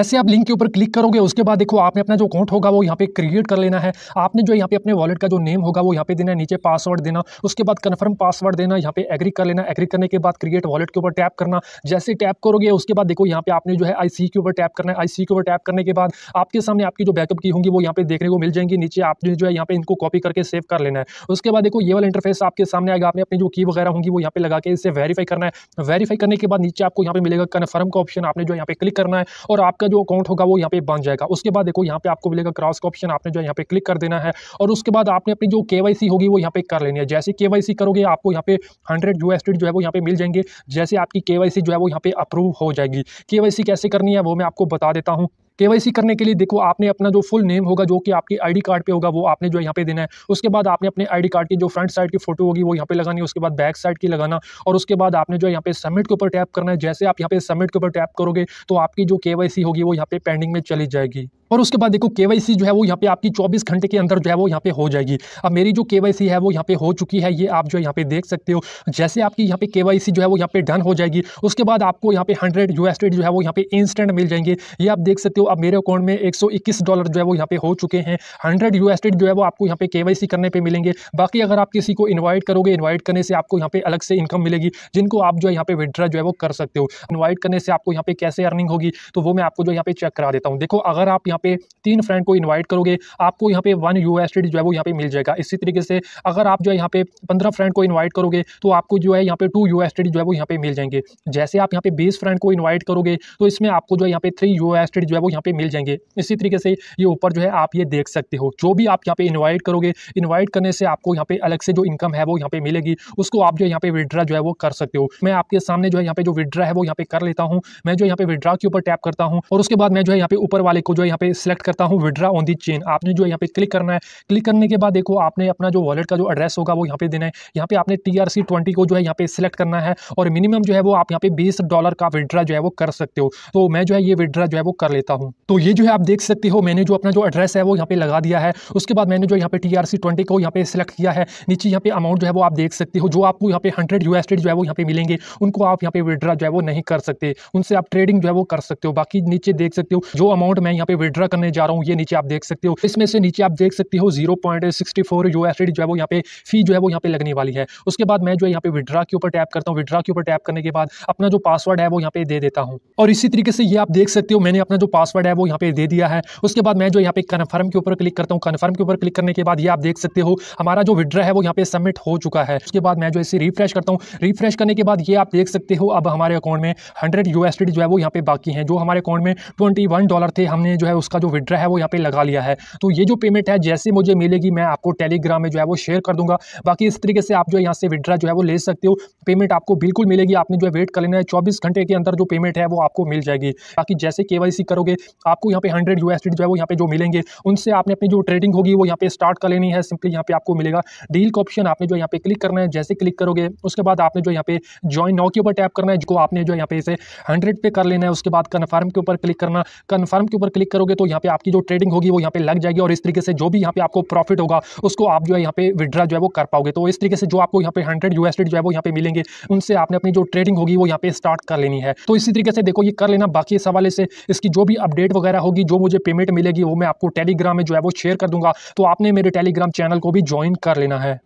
ऐसे आप लिंक के ऊपर क्लिक करोगे उसके बाद देखो आपने अपना जो अकाउंट होगा वो यहाँ पे क्रिएट कर लेना है आपने जो यहाँ पे अपने वॉलेट का जो नेम होगा वो यहाँ पे देना है नीचे पासवर्ड देना उसके बाद कन्फर्म पासवर्ड देना यहाँ पे एग्री कर लेना एग्री करने के बाद क्रिएट वॉलेट के ऊपर टैप करना जैसे टैप करोगे उसके बाद देखो यहाँ पे आपने जो है आई के ऊपर टैप करना है आई के ऊपर टैप करने के बाद आपके सामने आपकी जो बैकअप की होंगी वो यहाँ पे देखने को मिल जाएंगी नीचे आपने जो है यहाँ पे इनको कॉपी करके सेव कर लेना है उसके बाद देखो ये वाला इंटरफेस आपके सामने आएगा आपने अपनी जो की वगैरह होंगी वो यहाँ पे लगा के इसे वेरीफाई करना है वेरीफाई करने के बाद नीचे आपको यहाँ पे मिलेगा कन्फर्म का ऑप्शन आपने जो यहाँ पे क्लिक करना है और आपका आपका जो अकाउंट होगा वो यहाँ पे बन जाएगा उसके बाद देखो यहाँ पे आपको मिलेगा क्रॉस का ऑप्शन आपने जो यहाँ पे क्लिक कर देना है और उसके बाद आपने अपनी जो के होगी वो यहाँ पे कर लेनी है जैसे के करोगे आपको यहाँ पे हंड्रेड यू जो है वो यहाँ पे मिल जाएंगे जैसे आपकी के जो है वो यहाँ पे अप्रूव हो जाएगी के कैसे करनी है वो मैं आपको बता देता हूँ के करने के लिए देखो आपने अपना जो फुल नेम होगा जो कि आपकी आई कार्ड पर होगा वो आपने जो यहाँ पे देना है उसके बाद आपने अपने आई कार्ड की जो फ्रंट साइड की फोटो होगी वो यहाँ पे लगानी है उसके बाद बैक साइड की लगाना और उसके बाद आपने जो यहाँ पे सबमिट के ऊपर टैप करना है जैसे आप यहाँ पे सबमिट के ऊपर टैप करोगे तो आपकी जो के होगी वो यहाँ पे पेंडिंग में चली जाएगी और उसके बाद देखो केवाईसी जो है वो यहाँ पे आपकी 24 घंटे के अंदर जो है वो यहाँ पे हो जाएगी अब मेरी जो के है वो यहाँ पे हो चुकी है ये आप जो यहाँ पे देख सकते हो जैसे आपकी यहाँ पे के जो है वो यहाँ पे डन हो जाएगी उसके बाद आपको यहाँ पे हंड्रेड यूएसडी जो है वो यहाँ पे इंस्टेंट मिल जाएंगे ये आप देख सकते हो अब मेरे अकाउंट में 121 डॉलर जो है वो यहाँ पे हो चुके हैं 100 यूएसडी जो है वो आपको यहाँ पे केवाईसी करने पे मिलेंगे बाकी अगर आप किसी को इनवाइट करोगे इनवाइट करने से आपको यहाँ पे अलग से इनकम मिलेगी जिनको आप जो है यहाँ पे विड्रा जो है वो कर सकते हो इन्वाइट करने से आपको यहाँ पे कैसे अर्निंग होगी तो वो मैं आपको जो यहाँ पे चेक करा देता हूँ देखो अगर आप यहाँ पे तीन फ्रेंड को इन्वाइट करोगे आपको यहाँ पे वन यू जो है वो यहाँ पे मिल जाएगा इसी तरीके से अगर आप जो है यहाँ पे पंद्रह फ्रेंड को इन्वाइट करोगे तो आपको जो है यहाँ पे टू यू जो है वो यहाँ पे मिल जाएंगे जैसे आप यहाँ पे बीस फ्रेंड को इन्वाइट करोगे तो इसमें आपको जो है यहाँ पे थ्री यू जो है वो यहाँ पे मिल जाएंगे इसी तरीके से ये ऊपर जो है आप ये देख सकते हो जो भी आप यहाँ पे इन्वाइट करोगे इन्वाइट करने से आपको यहाँ पे अलग से जो इनकम है वो यहाँ पे मिलेगी उसको आप जो यहाँ पे विड्रा जो है वो कर सकते हो मैं आपके सामने जो है यहाँ पे जो विड्रा है वो यहाँ पे कर लेता हूँ मैं जो यहाँ पे विड्रा के ऊपर टैप करता हूँ और उसके बाद मैं जो है यहाँ पे ऊपर वाले को जो है यहाँ पे सिलेक्ट करता हूँ विड्रा ऑन दी चेन आपने जो यहाँ पे क्लिक करना है क्लिक करने के बाद देखो आपने अपना जो वॉलेट का जो एड्रेस होगा वो यहाँ पे देना है यहाँ पे आपने टी आर सी ट्वेंटी को जो है यहाँ पे सिलेक्ट करना है और मिनिमम जो है वो आप यहाँ पे बीस डॉलर का विड्रा जो है वो कर सकते हो तो मैं जो है ये विड्रा जो है वो कर लेता हूँ हूँ तो ये जो है आप देख सकते हो मैंने जो अपना जो एड्रेस है वो यहाँ पे लगा दिया है उसके बाद मैंने जो यहाँ पे टी आर सी ट्वेंटी को यहाँ पे सिलेक्ट किया है नीचे यहाँ पे अमाउंट जो है वो आप देख सकते हो जो आपको यहाँ पे हंड्रेड यू जो है वो यहाँ पे मिलेंगे उनको आप यहाँ पे विड्रा जो है वो नहीं कर सकते उनसे आप ट्रेडिंग जो है वो कर सकते हो बाकी नीचे देख सकते हो जो अमाउंट मैं यहाँ पे विड्रा करने जा रहा हूँ ये नीचे आप देख सकते हो इसमें से नीचे आप देख सकते हो जीरो पॉइंट सिक्सटी फोर जो है वो यहाँ पे फी जो है वो यहाँ पे लगने वाली है उसके बाद मैं जो है यहाँ पे विड्रा के ऊपर टैप करता हूँ विड्रा के ऊपर टैप करने के बाद अपना जो पासवर्ड है वो यहाँ पे दे देता हूँ और इसी तरीके से ये आप देख सकते हो मैंने अपना जो पासवर्ड पासवर्ड है वो यहाँ पे दे दिया है उसके बाद मैं जो यहाँ पे कन्फर्म के ऊपर क्लिक करता हूँ कन्फर्म के ऊपर क्लिक करने के बाद ये आप देख सकते हो हमारा जो विड्रा है वो यहाँ पे सबमिट हो चुका है उसके बाद मैं जो इसे रिफ्रेश करता हूँ रिफ्रेश करने के बाद ये आप देख सकते हो अब हमारे अकाउंट में हंड्रेड यू जो है वो यहाँ पे बाकी है जो हमारे अकाउंट में ट्वेंटी डॉलर थे हमने जो है उसका जो विड्रा है वो यहाँ पे लगा लिया है तो ये जो पेमेंट है जैसे मुझे मिलेगी मैं आपको टेलीग्राम में जो है वो शेयर कर दूंगा बाकी इस तरीके से आप जो यहाँ से विड्रा जो है वो ले सकते हो पेमेंट आपको बिल्कुल मिलेगी आपने जो है वेट कर लेना है चौबीस घंटे के अंदर जो पेमेंट है वो आपको मिल जाएगी बाकी जैसे के करोगे आपको यहाँ पे हंड्रेड यू जो है वो यहाँ पे जो मिलेंगे उनसे आपने अपनी जो ट्रेडिंग होगी वो यहाँ पे स्टार्ट कर लेनी है सिंपली यहाँ पे आपको मिलेगा डील का ऑप्शन आपने जो यहाँ पे क्लिक करना है जैसे क्लिक करोगे उसके बाद आपने जो यहाँ पे ज्वाइन नाउ के ऊपर टैप करना है जो आपने जो यहाँ पे इसे हंड्रेड पे कर लेना है उसके बाद कन्फर्म के ऊपर क्लिक करना कन्फर्म के ऊपर क्लिक करोगे तो यहाँ पे आपकी जो ट्रेडिंग होगी वो यहाँ पे लग जाएगी और इस तरीके से जो भी यहाँ पे आपको प्रॉफिट होगा उसको आप जो है यहाँ पे विड्रा जो है वो कर पाओगे तो इस तरीके से जो आपको यहाँ पे हंड्रेड यू जो है वो यहाँ पे मिलेंगे उनसे आपने अपनी जो ट्रेडिंग होगी वो यहाँ पे स्टार्ट कर लेनी है तो इसी तरीके से देखो ये कर लेना बाकी इस हवाले से इसकी जो भी अपडेट वगैरह होगी जो मुझे पेमेंट मिलेगी वो मैं आपको टेलीग्राम में जो है वो शेयर कर दूंगा तो आपने मेरे टेलीग्राम चैनल को भी ज्वाइन कर लेना है